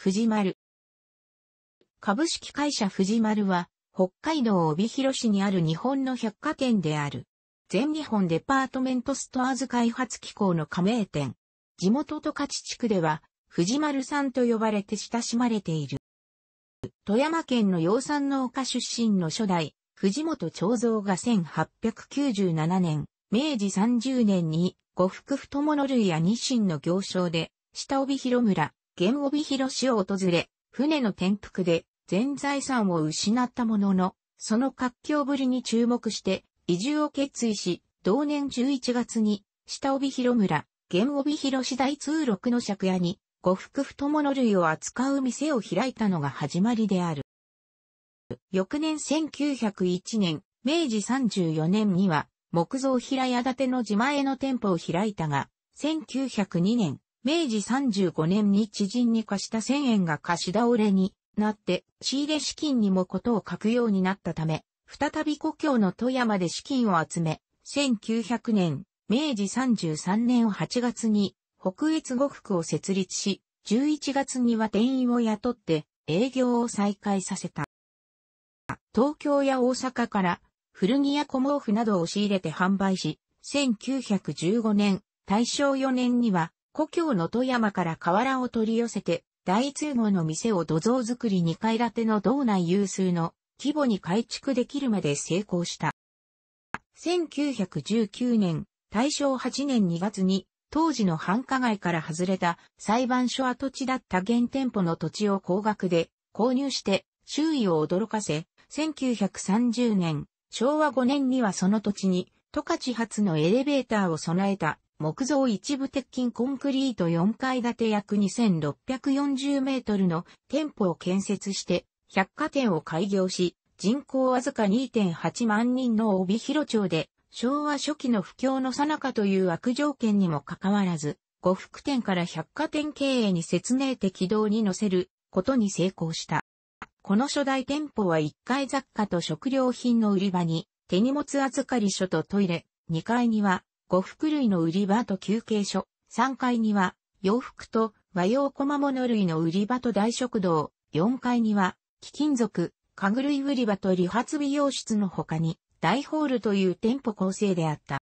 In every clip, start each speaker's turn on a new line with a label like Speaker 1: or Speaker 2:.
Speaker 1: 藤丸。株式会社藤丸は、北海道帯広市にある日本の百貨店である。全日本デパートメントストアーズ開発機構の加盟店。地元十勝地区では、藤丸さんと呼ばれて親しまれている。富山県の養蚕農家出身の初代、藤本長造が1897年、明治30年に、呉服太物類や日清の行商で、下帯広村、玄帯広市を訪れ、船の転覆で全財産を失ったものの、その活況ぶりに注目して移住を決意し、同年11月に下帯広村、玄帯広市大通録の借家に、呉服太物類を扱う店を開いたのが始まりである。翌年1901年、明治34年には、木造平屋建ての自前の店舗を開いたが、1902年、明治35年に知人に貸した1000円が貸し倒れになって仕入れ資金にもことを書くようになったため、再び故郷の富山で資金を集め、1900年、明治33年8月に北越呉服を設立し、11月には店員を雇って営業を再開させた。東京や大阪から古着や小毛布などを仕入れて販売し、1915年、大正4年には故郷の富山から瓦を取り寄せて、大通号の店を土蔵造り2階建ての道内有数の規模に改築できるまで成功した。1919年、大正8年2月に、当時の繁華街から外れた裁判所跡地だった原店舗の土地を高額で購入して周囲を驚かせ、1930年、昭和5年にはその土地に、十勝発のエレベーターを備えた木造一部鉄筋コンクリート4階建て約2640メートルの店舗を建設して百貨店を開業し、人口わずか2.8万人の帯広町で昭和初期の不況の最中という悪条件にもかかわらず、呉服店から百貨店経営に説明的道に乗せることに成功した。この初代店舗は1階雑貨と食料品の売り場に手荷物預かり所とトイレ、2階には呉服類の売り場と休憩所、3階には洋服と和洋小間物類の売り場と大食堂、4階には貴金属、家具類売り場と理髪美容室の他に大ホールという店舗構成であった。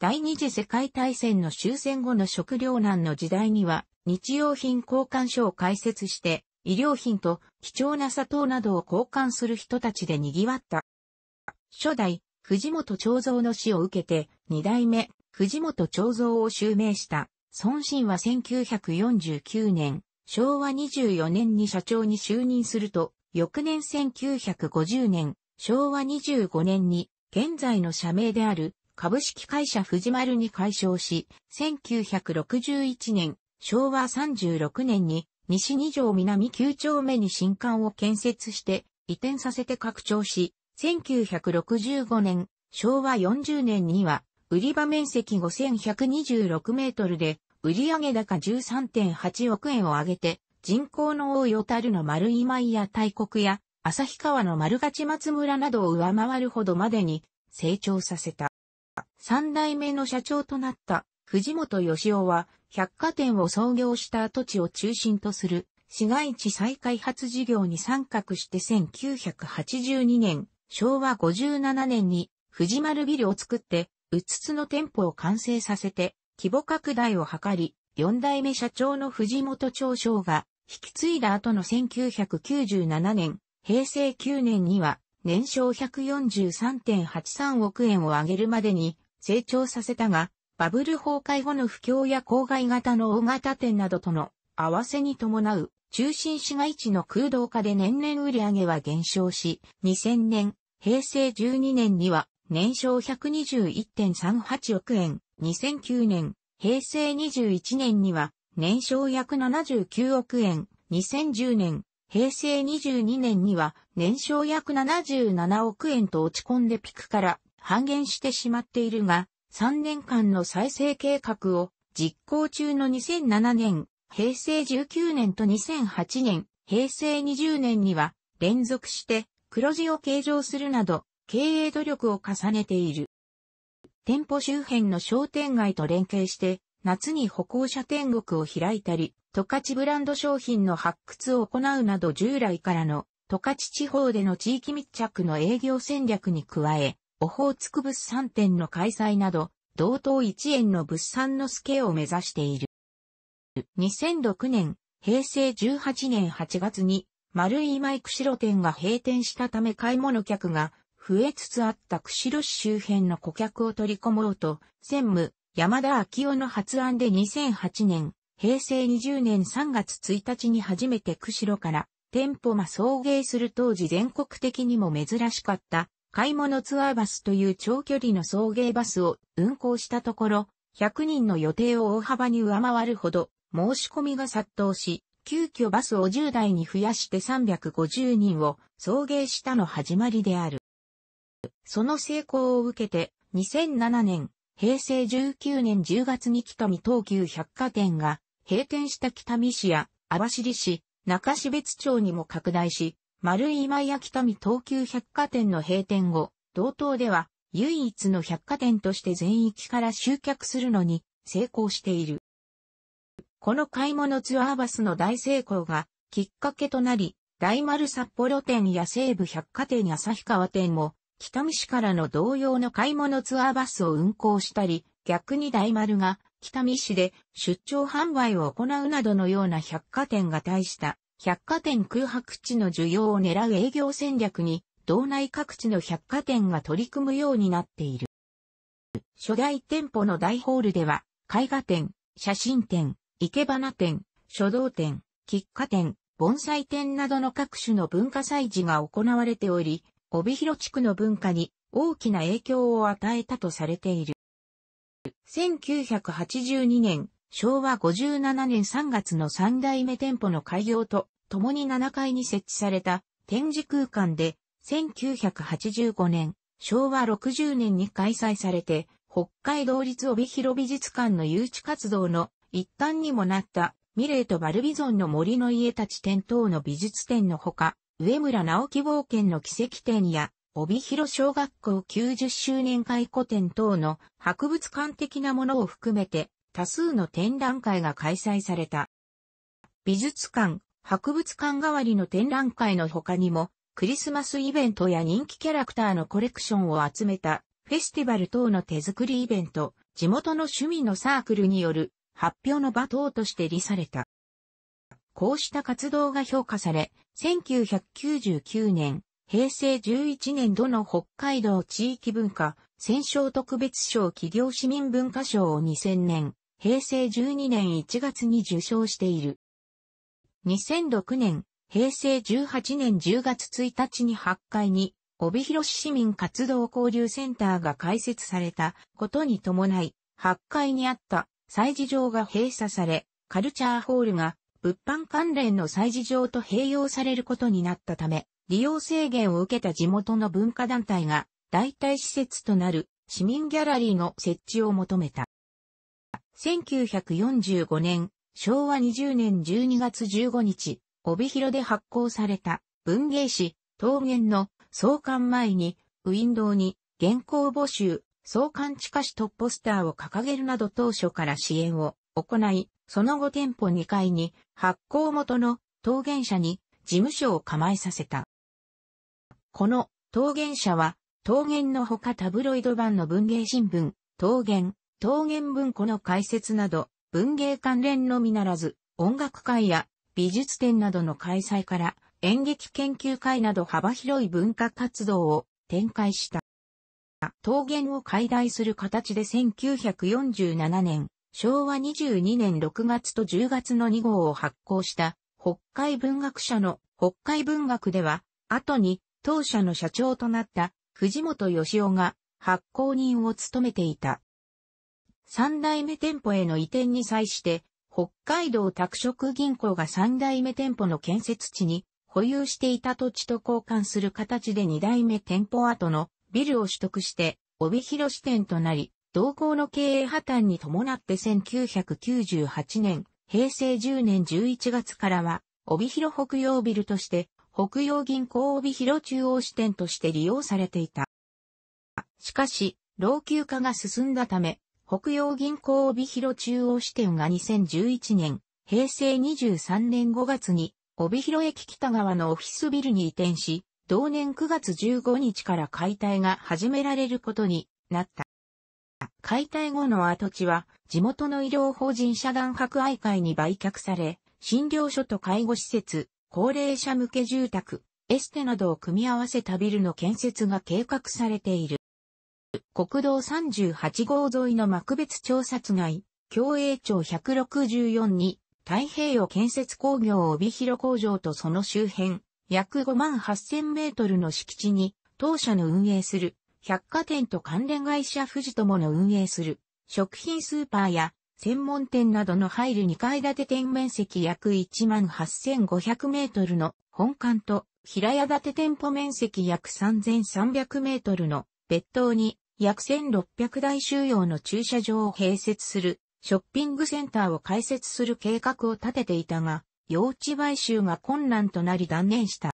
Speaker 1: 第二次世界大戦の終戦後の食糧難の時代には日用品交換所を開設して医療品と貴重な砂糖などを交換する人たちで賑わった。初代藤本長蔵の死を受けて、二代目、藤本長蔵を襲名した。孫信は1949年、昭和24年に社長に就任すると、翌年1950年、昭和25年に、現在の社名である、株式会社藤丸に改称し、1961年、昭和36年に、西二条南9丁目に新館を建設して、移転させて拡張し、1965年、昭和40年には、売り場面積5126メートルで、売上高13.8億円を上げて、人口の多い小樽の丸今井や大国や、旭川の丸勝松村などを上回るほどまでに成長させた。三代目の社長となった藤本義夫は、百貨店を創業した跡地を中心とする市街地再開発事業に参画して1982年、昭和57年に藤丸ビルを作って、うつつの店舗を完成させて、規模拡大を図り、四代目社長の藤本長将が引き継いだ後の1997年、平成9年には年商143.83億円を上げるまでに成長させたが、バブル崩壊後の不況や郊外型の大型店などとの合わせに伴う中心市街地の空洞化で年々売上は減少し、2000年、平成12年には年商121.38億円、2009年、平成21年には年商約79億円、2010年、平成22年には年商約77億円と落ち込んでピクから半減してしまっているが、3年間の再生計画を実行中の2007年、平成19年と2008年、平成20年には連続して黒字を計上するなど経営努力を重ねている。店舗周辺の商店街と連携して夏に歩行者天国を開いたり、十勝ブランド商品の発掘を行うなど従来からの十勝地方での地域密着の営業戦略に加え、オホーツク物産展の開催など、同等1円の物産の助を目指している。2006年、平成18年8月に、丸井マイ釧路店が閉店したため買い物客が増えつつあった釧路市周辺の顧客を取り込もうと、専務、山田昭夫の発案で2008年、平成20年3月1日に初めて釧路から店舗ま送迎する当時全国的にも珍しかった買い物ツアーバスという長距離の送迎バスを運行したところ、100人の予定を大幅に上回るほど申し込みが殺到し、急遽バスを10台に増やして350人を送迎したの始まりである。その成功を受けて、2007年、平成19年10月に北見東急百貨店が閉店した北見市や網走市、中標津町にも拡大し、丸今や北見東急百貨店の閉店後、同等では唯一の百貨店として全域から集客するのに成功している。この買い物ツアーバスの大成功がきっかけとなり、大丸札幌店や西武百貨店旭川店も、北見市からの同様の買い物ツアーバスを運行したり、逆に大丸が北見市で出張販売を行うなどのような百貨店が大した百貨店空白地の需要を狙う営業戦略に道内各地の百貨店が取り組むようになっている。初代店舗の大ホールでは絵画展、写真展、池け店、展、書道展、喫茶店、盆栽店などの各種の文化祭事が行われており、帯広地区の文化に大きな影響を与えたとされている。1982年、昭和57年3月の3代目店舗の開業と、共に7階に設置された展示空間で、1985年、昭和60年に開催されて、北海道立帯広美術館の誘致活動の一端にもなったミレーとバルビゾンの森の家たち店等の美術展のほか、上村直樹冒険の奇跡展や、帯広小学校90周年回顧展等の博物館的なものを含めて多数の展覧会が開催された。美術館、博物館代わりの展覧会の他にも、クリスマスイベントや人気キャラクターのコレクションを集めたフェスティバル等の手作りイベント、地元の趣味のサークルによる発表の場等として利された。こうした活動が評価され、1999年、平成11年度の北海道地域文化、戦勝特別賞企業市民文化賞を2000年、平成12年1月に受賞している。2006年、平成18年10月1日に8階に、帯広市市民活動交流センターが開設されたことに伴い、8階にあった祭事場が閉鎖され、カルチャーホールが物販関連の祭事場と併用されることになったため、利用制限を受けた地元の文化団体が代替施設となる市民ギャラリーの設置を求めた。1945年、昭和20年12月15日、帯広で発行された文芸誌、桃源の創刊前に、ウィンドウに原稿募集、総監地下市トップスターを掲げるなど当初から支援を行い、その後店舗2階に発行元の陶元者に事務所を構えさせた。この陶元者は、陶元のほかタブロイド版の文芸新聞、陶元、陶元文庫の解説など、文芸関連のみならず、音楽会や美術展などの開催から演劇研究会など幅広い文化活動を展開した。が桃源を解体する形で1947年、昭和22年6月と10月の2号を発行した北海文学社の北海文学では、後に当社の社長となった藤本義夫が発行人を務めていた。三代目店舗への移転に際して、北海道拓殖銀行が三代目店舗の建設地に保有していた土地と交換する形で二代目店舗跡のビルを取得して、帯広支店となり、同行の経営破綻に伴って1998年、平成10年11月からは、帯広北洋ビルとして、北洋銀行帯広中央支店として利用されていた。しかし、老朽化が進んだため、北洋銀行帯広中央支店が2011年、平成23年5月に、帯広駅北側のオフィスビルに移転し、同年9月15日から解体が始められることになった。解体後の跡地は地元の医療法人社団博愛会に売却され、診療所と介護施設、高齢者向け住宅、エステなどを組み合わせたビルの建設が計画されている。国道38号沿いの幕別調査街、共栄町164に太平洋建設工業帯広工場とその周辺、約5万8000メートルの敷地に、当社の運営する、百貨店と関連会社富士友の運営する、食品スーパーや、専門店などの入る2階建て店面積約1万8500メートルの本館と平屋建て店舗面積約3300メートルの別棟に約1600台収容の駐車場を併設するショッピングセンターを開設する計画を立てていたが、用地買収が困難となり断念した。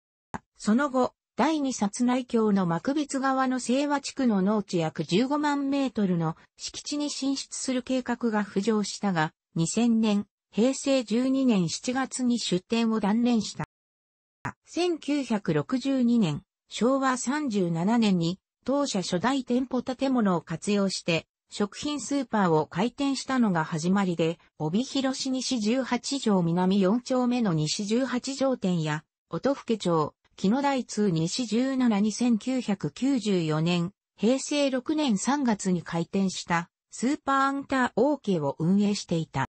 Speaker 1: その後、第二殺内橋の幕別側の清和地区の農地約15万メートルの敷地に進出する計画が浮上したが、2000年、平成12年7月に出店を断念した。1962年、昭和37年に当社初代店舗建物を活用して食品スーパーを開店したのが始まりで、帯広市西18条南4丁目の西18条店や、音更町、木野台通西1 7百9 9 4年、平成6年3月に開店したスーパーアンターオーケーを運営していた。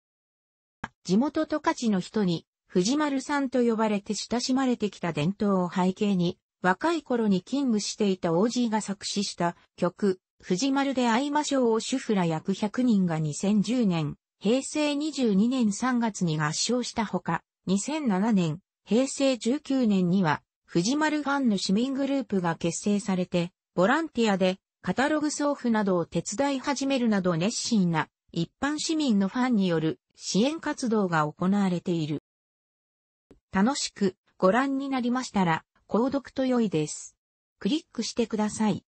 Speaker 1: 地元十勝の人に藤丸さんと呼ばれて親しまれてきた伝統を背景に、若い頃に勤務していた OG が作詞した曲、藤丸で会いましょうを主婦ら約100人が2010年、平成22年3月に合唱したほか、2007年、平成19年には、藤丸ファンの市民グループが結成されて、ボランティアで、カタログ送付などを手伝い始めるなど熱心な、一般市民のファンによる支援活動が行われている。楽しくご覧になりましたら、購読と良いです。クリックしてください。